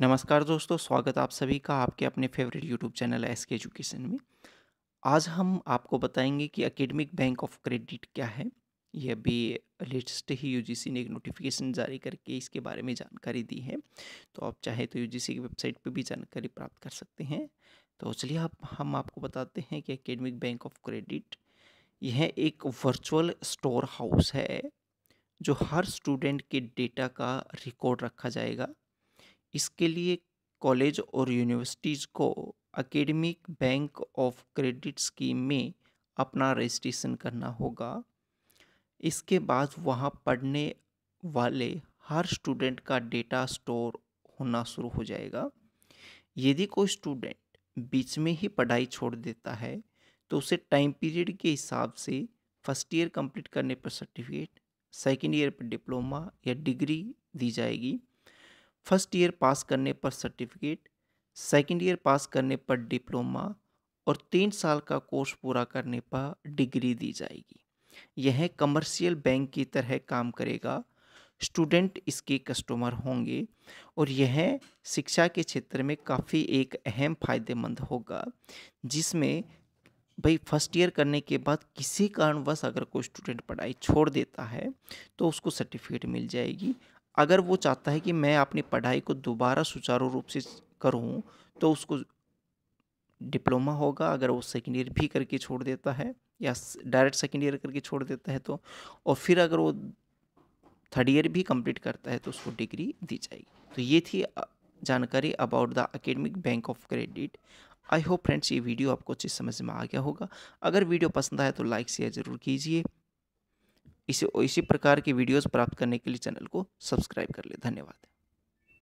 नमस्कार दोस्तों स्वागत आप सभी का आपके अपने favourite YouTube channel S K education में आज हम आपको बताएंगे कि एकेडमिक बैंक ऑफ क्रेडिट क्या है ये अभी लेटेस्ट ही यूजीसी ने एक नोटिफिकेशन जारी करके इसके बारे में जानकारी दी है तो आप चाहे तो यूजीसी की वेबसाइट पर भी जानकारी प्राप्त कर सकते हैं तो चलिए आप हम आपको बताते हैं कि एकेडमिक बैंक ऑफ क्रेडिट यह एक वर्चुअल स्टोर हाउस है जो हर स्टूडेंट के डेटा का रिकॉर्ड रखा जाएगा इसके लिए कॉलेज और यूनिवर्सिटीज़ को academic bank of credit scheme में अपना रजिस्ट्रेशन करना होगा इसके बाद वहाँ पढ़ने वाले हर स्टूडेंट का डेटा स्टोर होना शुरू हो जाएगा यदि कोई स्टूडेंट बीच में ही पढ़ाई छोड़ देता है तो उसे टाइम पीरियड के हिसाब से फर्स्ट ईयर कंप्लीट करने पर सर्टिफिकेट सेकेंड ईयर पर डिप्लोमा या डिग्री दी जाएगी फर्स्ट ईयर पास करने पर सर्टिफिकेट सेकेंड ईयर पास करने पर डिप्लोमा और तीन साल का कोर्स पूरा करने पर डिग्री दी जाएगी यह कमर्शियल बैंक की तरह काम करेगा स्टूडेंट इसके कस्टमर होंगे और यह शिक्षा के क्षेत्र में काफ़ी एक अहम फायदेमंद होगा जिसमें भाई फर्स्ट ईयर करने के बाद किसी कारणवश अगर कोई स्टूडेंट पढ़ाई छोड़ देता है तो उसको सर्टिफिकेट मिल जाएगी अगर वो चाहता है कि मैं अपनी पढ़ाई को दोबारा सुचारू रूप से करूँ तो उसको डिप्लोमा होगा अगर वो सेकेंड ईयर भी करके छोड़ देता है या डायरेक्ट सेकेंड ईयर करके छोड़ देता है तो और फिर अगर वो थर्ड ईयर भी कंप्लीट करता है तो उसको डिग्री दी जाएगी तो ये थी जानकारी about the academic bank of credit I hope friends ये वीडियो आपको अच्छी समझ में आ गया होगा अगर वीडियो पसंद आए तो लाइक शेयर ज़रूर कीजिए इसी इसी प्रकार की वीडियोस प्राप्त करने के लिए चैनल को सब्सक्राइब कर ले धन्यवाद